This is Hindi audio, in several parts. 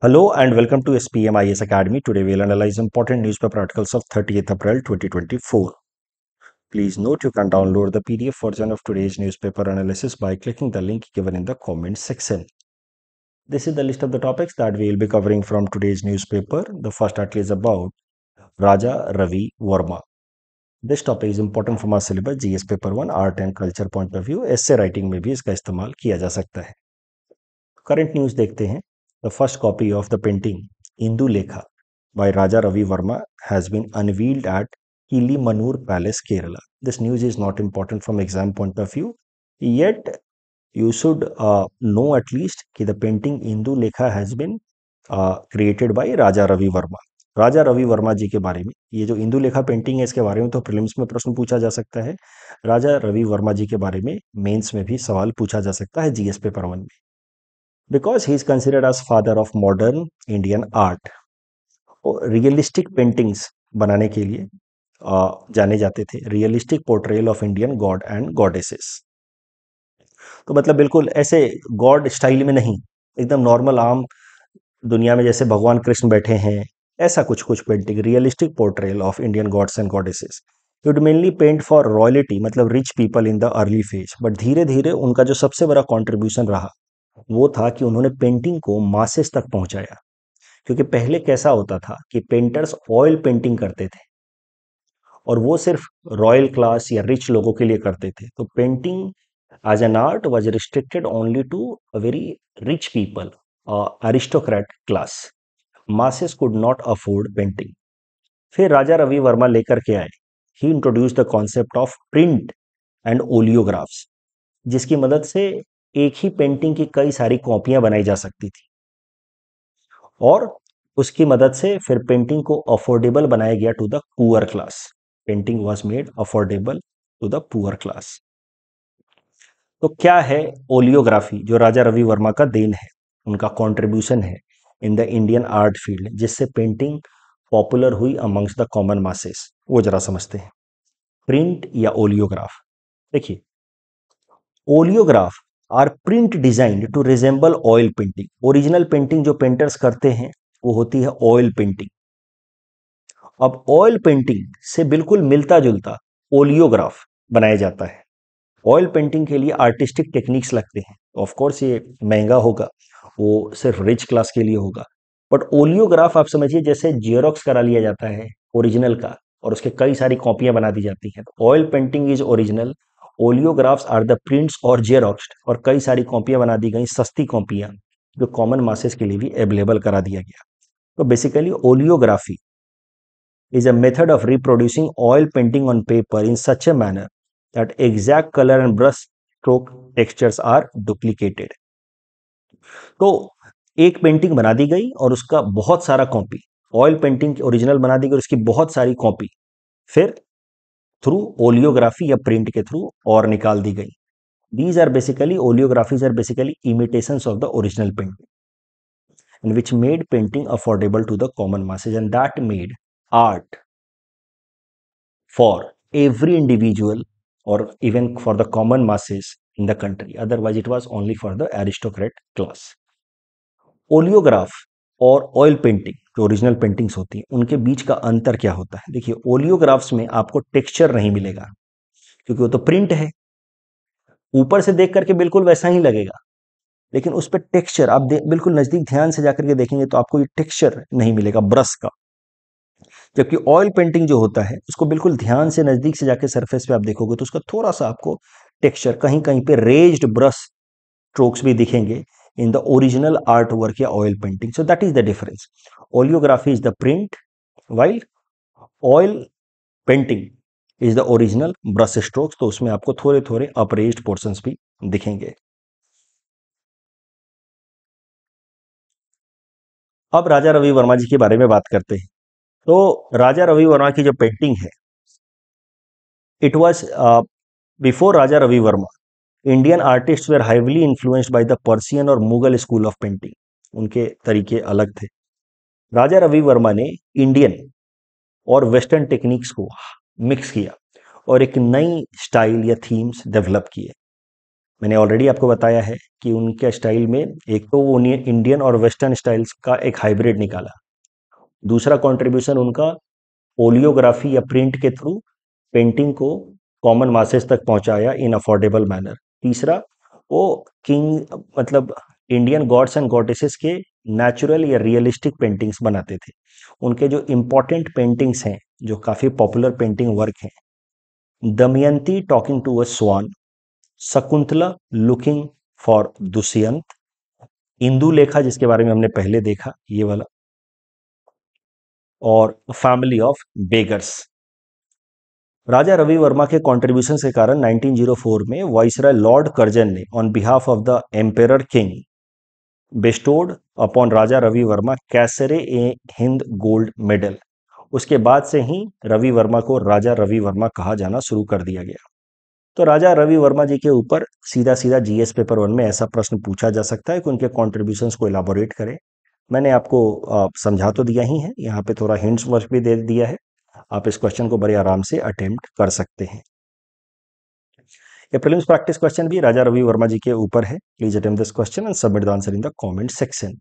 Hello and welcome to SPMIS Academy. Today we'll analyze important newspaper articles of 30th April 2024. Please note you can download the PDF version of today's newspaper analysis by clicking the link given in the comment section. This is the list of the topics that we will be covering from today's newspaper. The first article is about Raja Ravi Verma. This topic is important from our syllabus GS paper 1 Art and Culture point of view. Essay writing writing में iska istemal kiya ja sakta hai. Current news dekhte hain. The first copy of the painting Indu Lekha by Raja Ravi Varma has been unveiled at Kilimanoor palace Kerala this news is not important from exam point of view yet you should know at least कि the painting Indu Lekha has been created by Raja Ravi Varma Raja Ravi Varma ji के बारे में ये जो इंदू लेखा पेंटिंग है इसके बारे में तो प्रिलिम्स में प्रश्न पूछा जा सकता है राजा रवि वर्मा जी के बारे में मेंस में भी सवाल पूछा जा सकता है जीएस पेपर वन में because he is considered as father of modern Indian art. Realistic तो पेंटिंग्स बनाने के लिए जाने जाते थे realistic portrayal of Indian god and goddesses तो मतलब बिल्कुल ऐसे गॉड स्टाइल में नहीं एकदम नॉर्मल आम दुनिया में जैसे भगवान कृष्ण बैठे हैं ऐसा कुछ कुछ painting realistic portrayal of Indian gods and goddesses it mainly paint for royalty मतलब rich people in the early phase but धीरे धीरे उनका जो सबसे बड़ा कॉन्ट्रीब्यूशन रहा वो था कि उन्होंने पेंटिंग को मासेस तक पहुंचाया क्योंकि पहले कैसा होता था कि पेंटर्स ऑयल पेंटिंग करते थे और वो सिर्फ रॉयल क्लास या रिच लोगों के लिए करते थे तो painting as an art was restricted only to a very rich people aristocrat class masses could not afford painting फिर राजा रवि वर्मा लेकर के आए ही introduce the concept of print and oleographs जिसकी मदद से एक ही पेंटिंग की कई सारी कॉपियां बनाई जा सकती थी और उसकी मदद से फिर पेंटिंग को अफोर्डेबल बनाया गया to the poor class painting was made affordable to the poor class तो क्या है ओलियोग्राफी जो राजा रवि वर्मा का देन है उनका कॉन्ट्रीब्यूशन है in the Indian art field जिससे पेंटिंग पॉपुलर हुई अमंग्स द कॉमन मासेस वो जरा समझते हैं प्रिंट या ओलियोग्राफ देखिए oleograph are print designed to resemble oil painting original painting जो पेंटर्स करते हैं वो होती है ऑयल पेंटिंग अब ऑयल पेंटिंग से बिल्कुल मिलता जुलता ओलियोग्राफ बनाया जाता है ऑयल पेंटिंग के लिए आर्टिस्टिक टेक्निक्स लगते हैं ऑफ कोर्स ये महंगा होगा वो सिर्फ रिच क्लास के लिए होगा बट ओलियोग्राफ आप समझिए जैसे जियोरॉक्स करा लिया जाता है ओरिजिनल का और उसके कई सारी कॉपियां बना दी जाती हैं oil painting is original oleographs are the prints और जेरोक्स और कई सारी कॉपियां बना दी गई सस्ती कॉपियां जो कॉमन मासेस के लिए भी अवेलेबल करा दिया गया तो basically oleography is a method of reproducing oil painting on paper in such a manner that exact colour and brush stroke textures are duplicated तो एक पेंटिंग बना दी गई और उसका बहुत सारा कॉपी ऑयल पेंटिंग ओरिजिनल बना दी गई और उसकी बहुत सारी कॉपी फिर थ्रू ओलियोग्राफी या प्रिंट के थ्रू और निकाल दी गई these are basically oleographies are basically imitation of the original painting and which made painting affordable to the common masses and that made art for every individual और even for the common masses in the country otherwise it was only for the aristocrat class oleograph और ऑयल पेंटिंग जो ओरिजिनल पेंटिंग्स होती हैं उनके बीच का अंतर क्या होता है देखिए ओलियोग्राफ्स में आपको टेक्सचर नहीं मिलेगा क्योंकि वो तो प्रिंट है ऊपर से देख करके बिल्कुल वैसा ही लगेगा लेकिन उस पर टेक्स्चर आप बिल्कुल नज़दीक ध्यान से जाकर के देखेंगे तो आपको ये टेक्स्चर नहीं मिलेगा ब्रश का जबकि ऑयल पेंटिंग जो होता है उसको बिल्कुल ध्यान से नज़दीक से जाकर सरफेस पे आप देखोगे तो उसका थोड़ा सा आपको टेक्स्चर कहीं कहीं पे रेज्ड ब्रश स्ट्रोक्स भी दिखेंगे in the original artwork or oil painting. So that is the difference. Oleography is the print while oil painting is the original brush strokes. So, उसमें आपको थोड़े थोड़े upraised portions भी दिखेंगे अब राजा रवि वर्मा जी के बारे में बात करते हैं तो राजा रवि वर्मा की जो पेंटिंग है it was before Raja Ravi Varma Indian artist were heavily influenced by the Persian और मुगल स्कूल ऑफ पेंटिंग उनके तरीके अलग थे राजा रवि वर्मा ने इंडियन और वेस्टर्न टेक्निक्स को मिक्स किया और एक नई स्टाइल या थीम्स डेवलप किए मैंने ऑलरेडी आपको बताया है कि उनके स्टाइल में एक तो वो इंडियन और वेस्टर्न स्टाइल्स का एक हाइब्रिड निकाला दूसरा कंट्रीब्यूशन उनका ओलियोग्राफी या प्रिंट के थ्रू पेंटिंग को कॉमन मासेस तक पहुंचाया इन अफोर्डेबल मैनर तीसरा वो किंग मतलब इंडियन गॉड्स एंड गॉडेसेस के नेचुरल या रियलिस्टिक पेंटिंग्स बनाते थे उनके जो इम्पोर्टेंट पेंटिंग्स हैं जो काफ़ी पॉपुलर पेंटिंग वर्क हैं Damayanti talking to a swan Shakuntala looking for Dushyant Indu Lekha जिसके बारे में हमने पहले देखा ये वाला और family of beggars Raja Ravi Varma के कॉन्ट्रीब्यूशन के कारण 1904 में वॉइसराय लॉर्ड कर्जन ने on behalf of the emperor king bestowed upon Raja Ravi Varma Kaisar-i-Hind gold medal उसके बाद से ही रवि वर्मा को राजा रवि वर्मा कहा जाना शुरू कर दिया गया तो राजा रवि वर्मा जी के ऊपर सीधा सीधा जीएस पेपर वन में ऐसा प्रश्न पूछा जा सकता है कि उनके कॉन्ट्रीब्यूशन को इलाबोरेट करें मैंने आपको समझा तो दिया ही है यहाँ पे थोड़ा हिंट्स वर्क भी दे दिया है आप इस क्वेश्चन को बड़े आराम से अटेम्प्ट कर सकते हैं ये प्रीलिम्स प्रैक्टिस क्वेश्चन भी राजा रवि वर्मा जी के ऊपर है please attempt this question and submit the answer in the comment section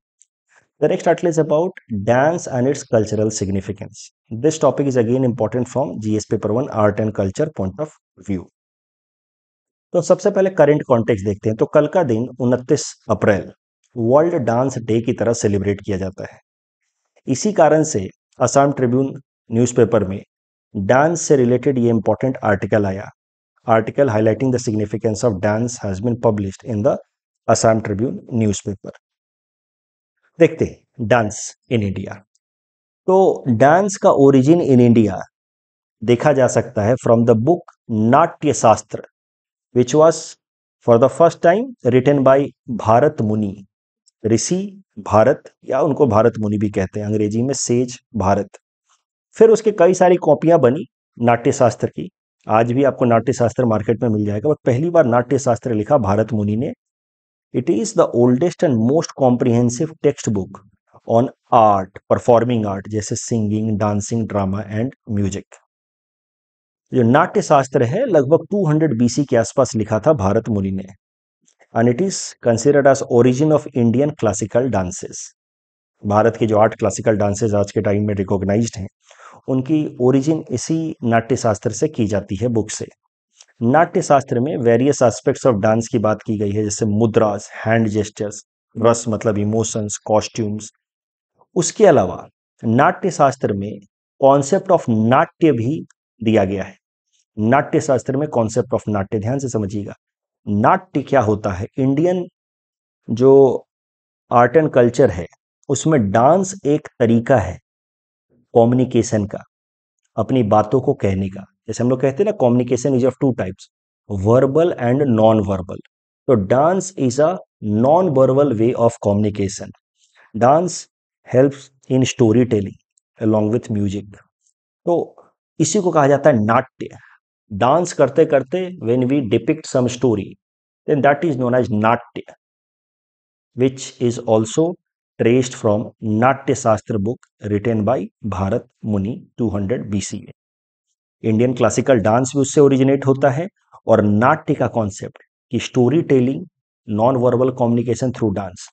the next article is about dance and its cultural significance this topic is again important from GS paper one art and culture point of view तो सबसे पहले करंट कॉन्टेक्स देखते हैं तो कल का दिन उनतीस अप्रैल वर्ल्ड डांस डे की तरह सेलिब्रेट किया जाता है इसी कारण से असम ट्रिब्यून न्यूज़पेपर में डांस से रिलेटेड ये इंपॉर्टेंट आर्टिकल आया article highlighting the significance of dance has been published in the Assam Tribune newspaper देखते हैं डांस इन इंडिया तो डांस का ओरिजिन इन इंडिया देखा जा सकता है from the book Natya Shastra which was for the first time written by Bharat Muni ऋषि भारत या उनको भारत मुनि भी कहते हैं अंग्रेजी में सेज भारत फिर उसकी कई सारी कॉपियां बनी नाट्यशास्त्र की आज भी आपको नाट्यशास्त्र मार्केट में मिल जाएगा बट पहली बार नाट्यशास्त्र लिखा भारत मुनि ने it is the oldest and most comprehensive text book on art performing art जैसे singing dancing drama and music जो नाट्य शास्त्र है लगभग 200 बीसी के आसपास लिखा था भारत मुनि ने and it is considered as origin of Indian classical dances Bharat के जो आठ क्लासिकल डांसेस आज के टाइम में रिकॉग्नाइज हैं उनकी ओरिजिन इसी नाट्यशास्त्र से की जाती है बुक से नाट्य शास्त्र में वेरियस एस्पेक्ट्स ऑफ डांस की बात की गई है जैसे मुद्रास हैंड जेस्टर्स रस मतलब इमोशंस कॉस्ट्यूम्स उसके अलावा नाट्य शास्त्र में कॉन्सेप्ट ऑफ नाट्य भी दिया गया है नाट्य शास्त्र में कॉन्सेप्ट ऑफ नाट्य ध्यान से समझिएगा नाट्य क्या होता है इंडियन जो आर्ट एंड कल्चर है उसमें डांस एक तरीका है कॉम्युनिकेशन का अपनी बातों को कहने का जैसे हम लोग कहते हैं ना communication is of two types verbal and non verbal तो dance is a non verbal way of communication dance helps in story telling along with music तो इसी को कहा जाता है नाट्य डांस करते करते when we depict some story then that is known as Natya which is also traced from Natya Shastra book written by Bharat Muni 200 hundred Indian classical dance भी उससे ओरिजिनेट होता है और नाट्य का कॉन्सेप्ट कि story telling non verbal communication through dance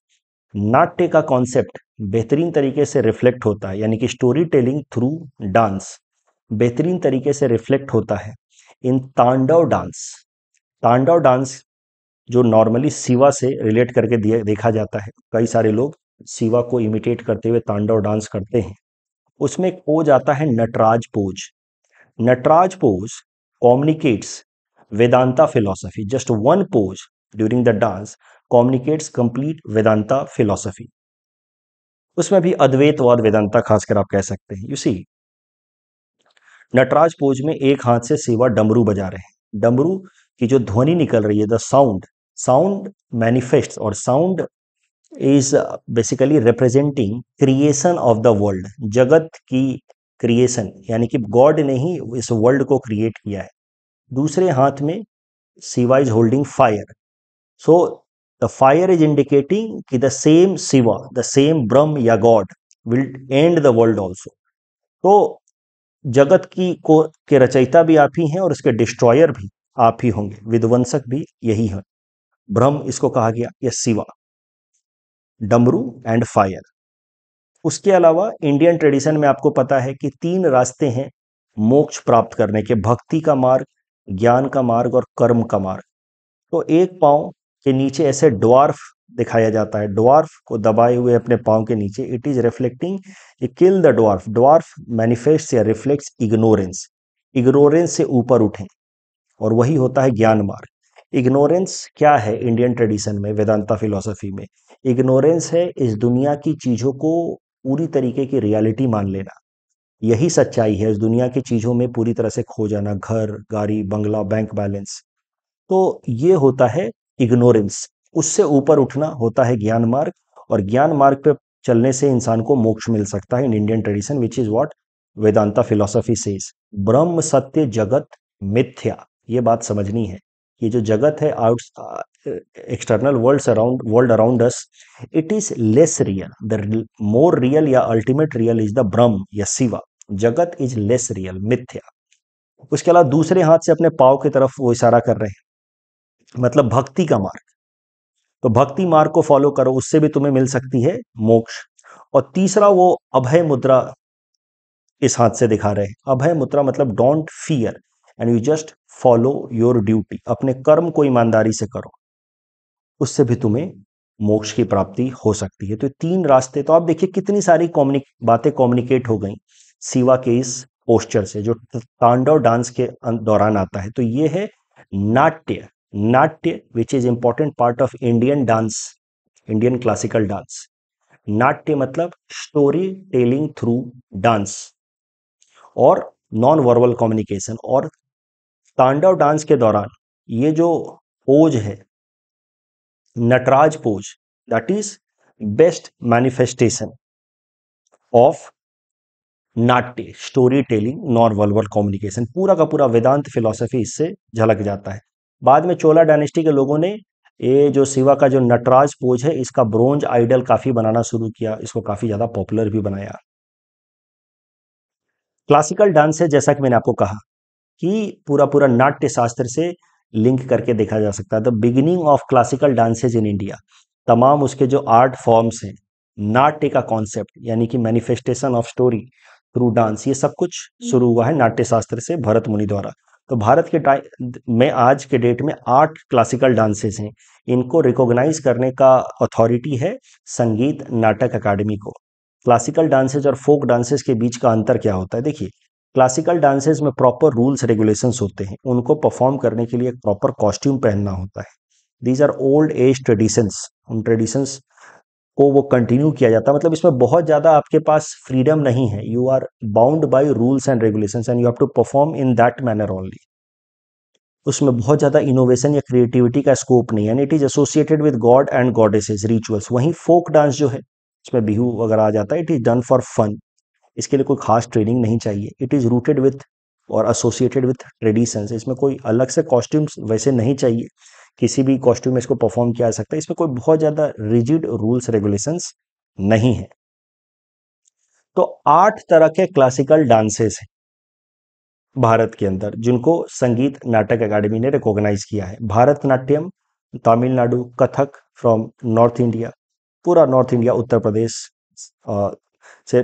Natya का कॉन्सेप्ट बेहतरीन तरीके से रिफ्लेक्ट होता है यानी कि स्टोरी टेलिंग थ्रू डांस बेहतरीन तरीके से रिफ्लेक्ट होता है इन तांडव डांस तांडव डांस जो नॉर्मली सिवा से रिलेट करके देखा जाता है कई सारे लोग शिवा को इमिटेट करते हुए तांडव डांस करते हैं उसमें एक पोज आता है Nataraja pose Nataraja pose communicates Vedanta philosophy just one pose during the dance communicates complete Vedanta philosophy उसमें भी अद्वैतवाद वेदांता खासकर आप कह सकते हैं यू सी नटराज पोज में एक हाथ से सेवा डमरू बजा रहे हैं डमरू की जो ध्वनि निकल रही है द साउंड साउंड मैनिफेस्ट और sound is basically representing creation of the world जगत की क्रिएशन यानी कि गॉड ने ही इस वर्ल्ड को क्रिएट किया है दूसरे हाथ में Shiva is holding fire so the fire is indicating कि the same Shiva the same Brahma या god will and the world also तो जगत की को के रचयिता भी आप ही हैं और इसके डिस्ट्रॉयर भी आप ही होंगे विध्वंसक भी यही है ब्रह्म इसको कहा गया या शिवा डमरू एंड फायर उसके अलावा इंडियन ट्रेडिशन में आपको पता है कि तीन रास्ते हैं मोक्ष प्राप्त करने के भक्ति का मार्ग ज्ञान का मार्ग और कर्म का मार्ग तो एक पाँव के नीचे ऐसे ड्वार्फ दिखाया जाता है ड्वार्फ को दबाए हुए अपने पाँव के नीचे it is reflecting kill the dwarf dwarf manifest या रिफ्लेक्ट्स इग्नोरेंस इग्नोरेंस से ऊपर उठें और वही होता है ज्ञान मार्ग इग्नोरेंस क्या है इंडियन ट्रेडिशन में वेदांता फिलोसफी में इग्नोरेंस है इस दुनिया की चीज़ों को पूरी तरीके की रियलिटी मान लेना यही सच्चाई है इस दुनिया की चीज़ों में पूरी तरह से खो जाना घर गाड़ी बंगला बैंक बैलेंस तो ये होता है इग्नोरेंस उससे ऊपर उठना होता है ज्ञान मार्ग और ज्ञान मार्ग पे चलने से इंसान को मोक्ष मिल सकता है in Indian tradition which is what Vedanta philosophy says ब्रह्म सत्य जगत मिथ्या ये बात समझनी है ये जो जगत है out external world around world around us it is less real the more real या ultimate real is the Brahma या शिवा जगत इज लेस रियल मिथ्या उसके अलावा दूसरे हाथ से अपने पाव की तरफ वो इशारा कर रहे हैं मतलब भक्ति का मार्ग तो भक्ति मार्ग को फॉलो करो उससे भी तुम्हें मिल सकती है मोक्ष और तीसरा वो अभय मुद्रा इस हाथ से दिखा रहे हैं अभय मुद्रा मतलब don't fear and you just follow your duty अपने कर्म को ईमानदारी से करो उससे भी तुम्हें मोक्ष की प्राप्ति हो सकती है तो तीन रास्ते तो आप देखिए कितनी सारी कॉम्युनिक बातें कॉम्युनिकेट हो गई सिवा के इस पोस्चर से जो तांडव डांस के अं-, दौरान आता है तो ये है Natya Natya which is important part of Indian dance Indian classical dance Natya मतलब स्टोरी टेलिंग थ्रू डांस और नॉन वर्बल कम्युनिकेशन और तांडव डांस के दौरान ये जो पोज है Nataraja pose that is best manifestation of Natya story telling non verbal communication पूरा का पूरा वेदांत फिलोसफी इससे झलक जाता है बाद में चोला डायनेस्टी के लोगों ने ये जो शिवा का जो नटराज पोज है इसका ब्रोंज आइडल काफी बनाना शुरू किया इसको काफी ज्यादा पॉपुलर भी बनाया क्लासिकल डांस है जैसा कि मैंने आपको कहा कि पूरा पूरा नाट्य शास्त्र से लिंक करके देखा जा सकता है the beginning of classical dances in India तमाम उसके जो आर्ट फॉर्म्स हैं नाट्य का कॉन्सेप्ट यानी कि manifestation of story through dance ये सब कुछ हम्म। शुरू हुआ है नाट्य शास्त्र से भरत मुनि द्वारा तो भारत के में आज के डेट में आठ क्लासिकल डांसेस हैं इनको रिकॉग्नाइज करने का अथॉरिटी है संगीत नाटक अकादमी को क्लासिकल डांसेज और फोक डांसेस के बीच का अंतर क्या होता है देखिए क्लासिकल डांसेस में प्रॉपर रूल्स रेगुलेशंस होते हैं उनको परफॉर्म करने के लिए प्रॉपर कॉस्ट्यूम पहनना होता है these are old age traditions उन ट्रेडिशंस को वो कंटिन्यू किया जाता है मतलब इसमें बहुत ज़्यादा आपके पास फ्रीडम नहीं है you are bound by rules and regulation and you have to perform in that manner only उसमें बहुत ज़्यादा इनोवेशन या क्रिएटिविटी का स्कोप नहीं है it is associated with god and goddesses rituals वहीं फोक डांस जो है इसमें बिहू वगैरह आ जाता है it is done for fun इसके लिए कोई खास ट्रेनिंग नहीं चाहिए इट इज़ रूटेड विथ और एसोसिएटेड विथ ट्रेडिशंस इसमें कोई अलग से कॉस्ट्यूम्स वैसे नहीं चाहिए किसी भी कॉस्ट्यूम में इसको परफॉर्म किया जा सकता है इसमें कोई बहुत ज़्यादा रिजिड रूल्स रेगुलेशंस नहीं है तो आठ तरह के क्लासिकल डांसेस हैं भारत के अंदर जिनको संगीत नाटक अकादमी ने रिकॉग्नाइज किया है Bharatanatyam Tamil Nadu Kathak from North India पूरा नॉर्थ इंडिया उत्तर प्रदेश से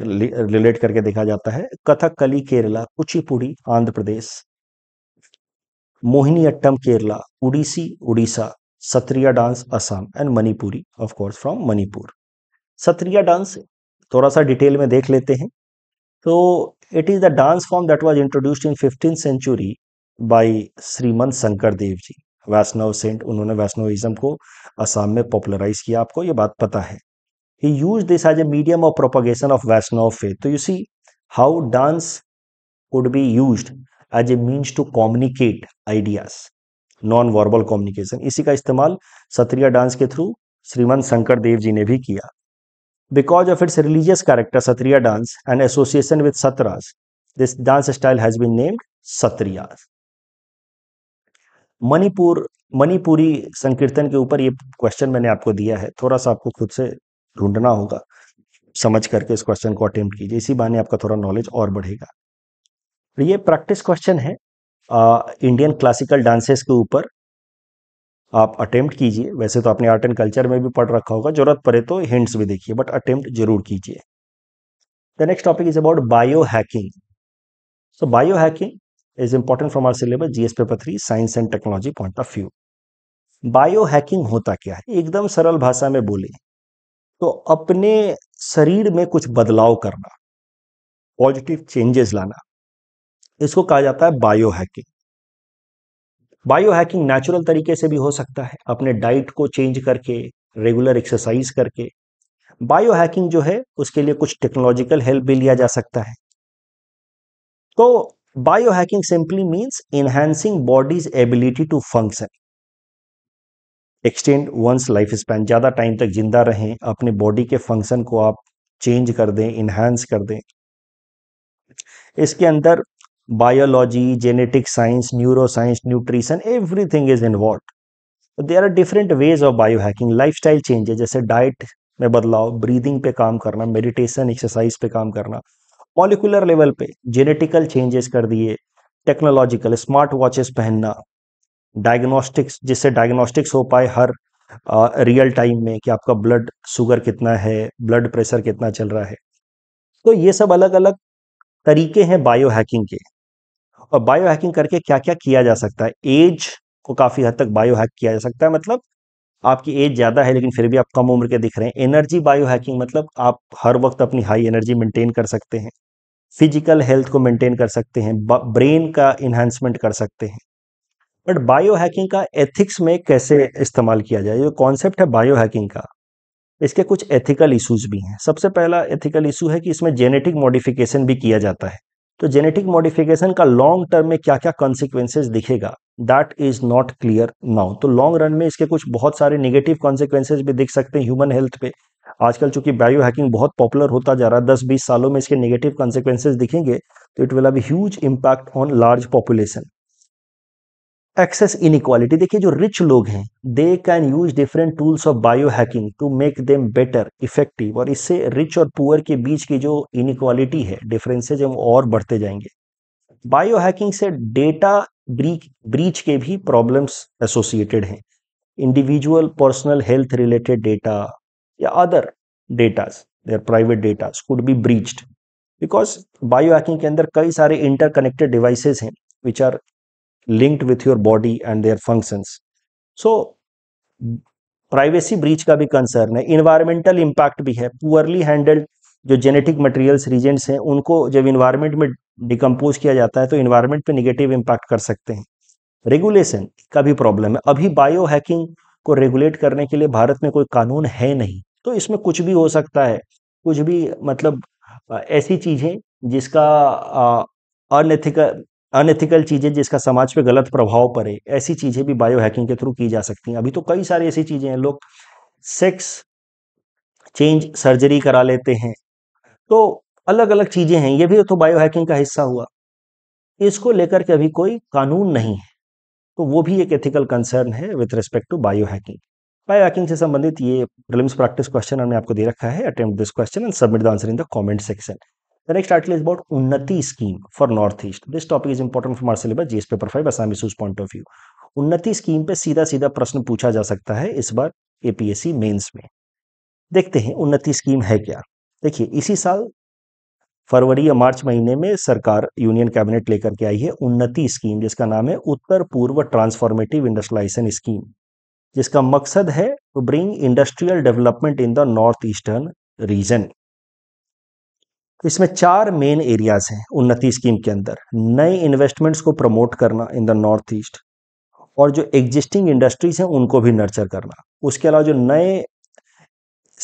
रिलेट करके देखा जाता है Kathakali Kerala Kuchipudi Andhra Pradesh Mohiniyattam Kerala Odissi Odisha Sattriya dance Assam and Manipuri of course from Manipur Sattriya dance थोड़ा सा डिटेल में देख लेते हैं तो it is the dance form that was introduced in fifteen century by Srimanta Shankar Dev ji Vaishnav saint उन्होंने वैष्णविज्म को असम में पॉपुलराइज किया आपको ये बात पता है he used this as a medium of propagation of Vaishnava faith. So you see how dance could be used as a means to communicate ideas, non-verbal communication. इसी का इस्तेमाल सत्रिया डांस के थ्रू श्रीमंत शंकर देव जी ने भी किया Because of its religious character, Satriya dance and association with Satras, this dance style has been named Satriyas. Manipur Manipuri संकीर्तन के ऊपर ये क्वेश्चन मैंने आपको दिया है थोड़ा सा आपको खुद से ढूंढना होगा समझ करके इस क्वेश्चन को अटेम्प्ट कीजिए इसी बहाने आपका थोड़ा नॉलेज और बढ़ेगा तो ये प्रैक्टिस क्वेश्चन है आ, इंडियन क्लासिकल डांसेस के ऊपर आप अटेम्प्ट कीजिए वैसे तो आपने आर्ट एंड कल्चर में भी पढ़ रखा होगा जरूरत पड़े तो हिंट्स भी देखिए बट अटेम्प्ट जरूर कीजिए the next topic is about biohacking so biohacking is important from our syllabus GS paper three science and technology point of view biohacking होता क्या है एकदम सरल भाषा में बोले तो अपने शरीर में कुछ बदलाव करना पॉजिटिव चेंजेस लाना इसको कहा जाता है biohacking biohacking natural तरीके से भी हो सकता है अपने डाइट को चेंज करके रेगुलर एक्सरसाइज करके बायो हैकिंग जो है उसके लिए कुछ टेक्नोलॉजिकल हेल्प भी लिया जा सकता है तो biohacking simply means enhancing body's ability to function extend one's life span ज़्यादा टाइम तक जिंदा रहें अपने बॉडी के फंक्शन को आप चेंज कर दें इन्हांस कर दें इसके अंदर biology genetic science neuro science nutrition everything is involve there are different ways of biohacking life style change है जैसे डाइट में बदलाव ब्रीदिंग पे काम करना मेडिटेशन एक्सरसाइज पे काम करना मॉलिकुलर लेवल पे जेनेटिकल चेंजेस कर दिए टेक्नोलॉजिकल स्मार्ट वॉचेस पहनना डायग्नोस्टिक्स जिससे डायग्नोस्टिक्स हो पाए हर आ, रियल टाइम में कि आपका ब्लड शुगर कितना है ब्लड प्रेशर कितना चल रहा है तो ये सब अलग अलग तरीके हैं बायो हैकिंग के और बायो हैकिंग करके क्या क्या किया जा सकता है एज को काफ़ी हद तक बायो हैक किया जा सकता है मतलब आपकी एज ज़्यादा है लेकिन फिर भी आप कम उम्र के दिख रहे हैं एनर्जी बायो हैकिंग मतलब आप हर वक्त अपनी हाई एनर्जी मेंटेन कर सकते हैं फिजिकल हेल्थ को मेंटेन कर सकते हैं ब्रेन का इन्हांसमेंट कर सकते हैं बट बायो हैकिंग का एथिक्स में कैसे इस्तेमाल किया जाए जो कॉन्सेप्ट है बायो हैकिंग का इसके कुछ एथिकल इश्यूज भी हैं सबसे पहला एथिकल इशू है कि इसमें जेनेटिक मॉडिफिकेशन भी किया जाता है तो जेनेटिक मॉडिफिकेशन का लॉन्ग टर्म में क्या क्या कॉन्सिक्वेंसेज दिखेगा that is not clear now तो लॉन्ग रन में इसके कुछ बहुत सारे निगेटिव कॉन्सिक्वेंसेज भी दिख सकते हैं ह्यूमन हेल्थ पे आजकल चूंकि बायो हैकिंग बहुत पॉपुलर होता जा रहा है दस बीस सालों में इसके नेगेटिव कॉन्सिक्वेंसेज दिखेंगे तो it will have huge impact on large population access inequality देखिए जो रिच लोग हैं they can use different tools of biohacking to make them better effective और इससे रिच और पुअर के बीच की जो इनक्वालिटी है डिफरेंसेज हम और बढ़ते जाएंगे बायो हैकिंग से डेटा ब्रीच के भी प्रॉब्लम्स एसोसिएटेड हैं individual personal health related data या other datas there private datas could be breached because biohacking के अंदर कई सारे इंटरकनेक्टेड डिवाइसेज हैं which are linked with your body and their functions. So privacy breach का भी कंसर्न है इन्वायरमेंटल इम्पैक्ट भी है पुअरली हैंडल्ड जो जेनेटिक मटेरियल्स रीजेंट्स हैं उनको जब इन्वायरमेंट में डिकम्पोज किया जाता है तो इन्वायरमेंट पे निगेटिव इम्पैक्ट कर सकते हैं रेगुलेशन का भी प्रॉब्लम है अभी बायो हैकिंग को रेगुलेट करने के लिए भारत में कोई कानून है नहीं तो इसमें कुछ भी हो सकता है कुछ भी मतलब ऐसी चीज़ें जिसका अनएथिकल अनएथिकल चीज़ें जिसका समाज पे गलत प्रभाव पड़े ऐसी चीज़ें भी बायो हैकिंग के थ्रू की जा सकती हैं अभी तो कई सारी ऐसी चीज़ें हैं लोग सेक्स चेंज सर्जरी करा लेते हैं तो अलग अलग चीज़ें हैं ये भी तो बायो हैकिंग का हिस्सा हुआ इसको लेकर के अभी कोई कानून नहीं है तो वो भी एक एथिकल कंसर्न है with respect to biohacking biohacking से संबंधित ये प्रिलिम्स प्रैक्टिस क्वेश्चन हमने आपको दे रखा है attempt this question and submit the answer in the comment section The next article is about Unnati scheme for Northeast. This topic is important from our syllabus GS paper 5 Assam issues point of view. Unnati scheme पे सीधा सीधा प्रश्न पूछा जा सकता है इस बार एपीएससी मेंस में देखते हैं उन्नति स्कीम है क्या देखिए इसी साल फरवरी या मार्च महीने में सरकार यूनियन कैबिनेट लेकर के आई है उन्नति स्कीम जिसका नाम है उत्तर पूर्व ट्रांसफॉर्मेटिव इंडस्ट्रियलाइजेशन स्कीम जिसका मकसद है to bring industrial development in the North Eastern region तो इसमें चार मेन एरियाज हैं उन्नति स्कीम के अंदर नए इन्वेस्टमेंट्स को प्रमोट करना इन द नॉर्थ ईस्ट और जो एग्जिस्टिंग इंडस्ट्रीज हैं उनको भी नर्चर करना उसके अलावा जो नए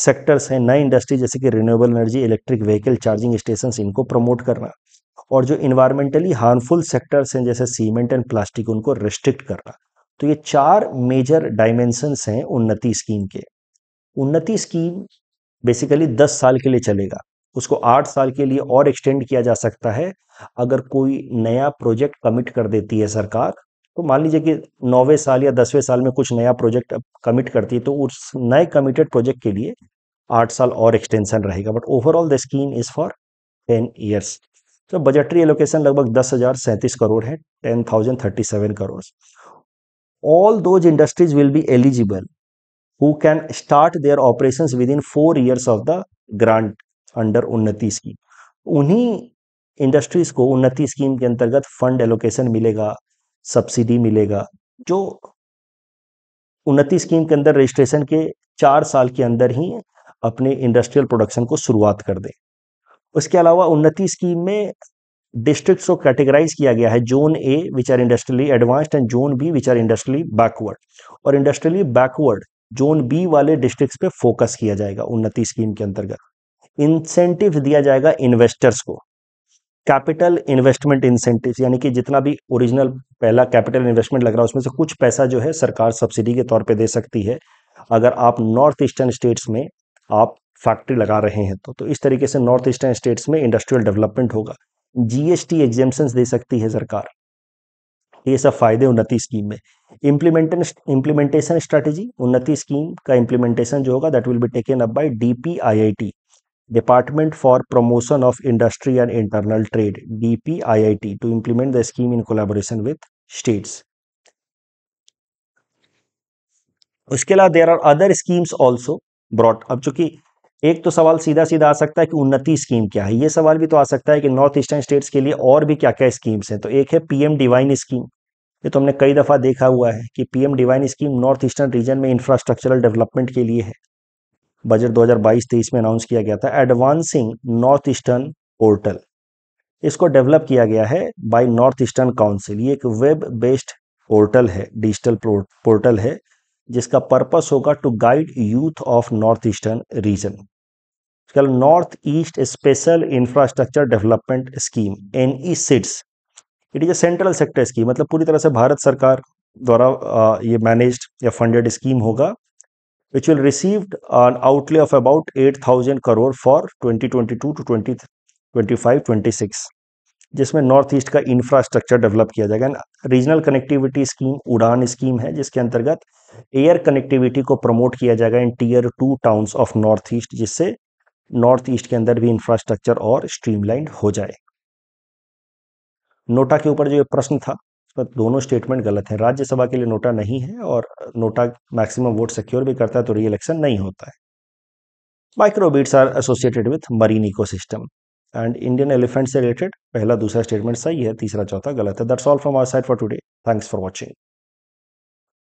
सेक्टर्स हैं नए इंडस्ट्री जैसे कि renewable energy electric vehicle charging station इनको प्रमोट करना और जो इन्वायरमेंटली हार्मफुल सेक्टर्स हैं जैसे सीमेंट एंड प्लास्टिक उनको रिस्ट्रिक्ट करना तो ये चार मेजर डायमेंशंस हैं उन्नति स्कीम के उन्नति स्कीम बेसिकली दस साल के लिए चलेगा उसको आठ साल के लिए और एक्सटेंड किया जा सकता है अगर कोई नया प्रोजेक्ट कमिट कर देती है सरकार तो मान लीजिए कि नौवे साल या दसवें साल में कुछ नया प्रोजेक्ट कमिट करती है तो उस नए कमिटेड प्रोजेक्ट के लिए आठ साल और एक्सटेंशन रहेगा but overall the scheme is for ten years तो बजटरी एलोकेशन लगभग दस हज़ार सैंतीस करोड़ है ten thousand thirty seven crore all those industries will be eligible who can start their operation within four years of the grant under Unnati scheme उन्हीं इंडस्ट्रीज को उन्नति स्कीम के अंतर्गत फंड एलोकेशन मिलेगा सब्सिडी मिलेगा जो उन्नति स्कीम के अंदर रजिस्ट्रेशन के चार साल के अंदर ही अपने इंडस्ट्रियल प्रोडक्शन को शुरुआत कर दें उसके अलावा उन्नति स्कीम में डिस्ट्रिक्ट को कैटेगराइज किया गया है zone A which are industrially advanced and zone B which are industrially backward और इंडस्ट्रियली बैकवर्ड जोन बी वाले डिस्ट्रिक्ट पे फोकस किया जाएगा उन्नति स्कीम के अंतर्गत इंसेंटिव दिया जाएगा इन्वेस्टर्स को कैपिटल इन्वेस्टमेंट इंसेंटिव यानी कि जितना भी ओरिजिनल पहला कैपिटल इन्वेस्टमेंट लग रहा है उसमें से कुछ पैसा जो है सरकार सब्सिडी के तौर पे दे सकती है अगर आप नॉर्थ ईस्टर्न स्टेट्स में आप फैक्ट्री लगा रहे हैं तो तो इस तरीके से नॉर्थ ईस्टर्न स्टेट्स में इंडस्ट्रियल डेवलपमेंट होगा जीएसटी एग्जेम्पन्स दे सकती है सरकार ये सब फायदे उन्नति स्कीम में implementation implementation strategy Unnati scheme का इम्प्लीमेंटेशन जो होगा that will be taken up by DPIIT Department for Promotion of Industry and Internal Trade DPIIT to implement the scheme in collaboration with states. उसके अलावा there are other schemes also broad अब चूंकि एक तो सवाल सीधा सीधा आ सकता है कि उन्नति स्कीम क्या है ये सवाल भी तो आ सकता है कि नॉर्थ ईस्टर्न स्टेट्स के लिए और भी क्या क्या स्कीम्स हैं तो एक है पीएम डिवाइन स्कीम ये तो हमने कई दफ़ा देखा हुआ है कि PM DevINE scheme North Eastern region में इंफ्रास्ट्रक्चरल डेवलपमेंट के लिए है बजट 2022-23 में अनाउंस किया गया था एडवांसिंग नॉर्थ ईस्टर्न पोर्टल इसको डेवलप किया गया है बाय नॉर्थ ईस्टर्न काउंसिल ये एक वेब बेस्ड पोर्टल है डिजिटल पोर्टल है जिसका पर्पस होगा to guide youth of North Eastern region कल North East special infrastructure development scheme N E it is a central sector scheme मतलब पूरी तरह से भारत सरकार द्वारा ये मैनेज्ड या फंडेड स्कीम होगा which will received an outlay of about 8000 crore for twenty twenty two 20 twenty 26 जिसमें नॉर्थ ईस्ट का इंफ्रास्ट्रक्चर डेवलप किया जाएगा regional connectivity scheme Udan scheme है जिसके अंतर्गत एयर कनेक्टिविटी को प्रमोट किया जाएगा in tier two towns of north east जिससे नॉर्थ ईस्ट के अंदर भी इंफ्रास्ट्रक्चर और स्ट्रीमलाइन हो जाए नोटा के ऊपर जो ये प्रश्न था पर दोनों स्टेटमेंट गलत है राज्यसभा के लिए नोटा नहीं है और नोटा मैक्सिमम वोट सिक्योर भी करता है तो री इलेक्शन नहीं होता है microbeads are associated with marine ecosystem and Indian elephant से रिलेटेड पहला दूसरा स्टेटमेंट सही है तीसरा चौथा गलत है that's all from our side for today thanks for watching